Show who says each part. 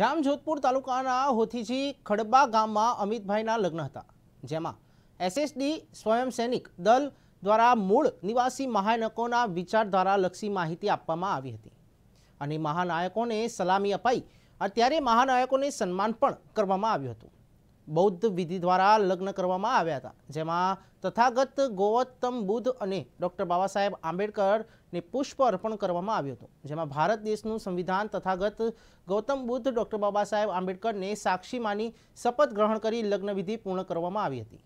Speaker 1: જામજોધપુર તાલુકાના હોથીજી ખડબા ગામમાં અમિતભાઈના લગ્ન હતા જેમાં એસએસડી સ્વયં સૈનિક દલ દ્વારા મૂળ નિવાસી મહાનકોના વિચારધારાલક્ષી માહિતી આપવામાં આવી હતી અને મહાનાયકોને સલામી અપાઈ અત્યારે મહાનાયકોને સન્માન પણ કરવામાં આવ્યું હતું બૌદ્ધ વિધિ દ્વારા લગ્ન કરવામાં આવ્યા હતા જેમાં તથાગત ગૌતમ બુદ્ધ અને ડૉક્ટર બાબા સાહેબ આંબેડકરને પુષ્પ અર્પણ કરવામાં આવ્યું હતું જેમાં ભારત દેશનું સંવિધાન તથાગત ગૌતમ બુદ્ધ ડૉક્ટર બાબા સાહેબ આંબેડકરને સાક્ષી માની શપથ ગ્રહણ કરી લગ્નવિધિ પૂર્ણ કરવામાં આવી હતી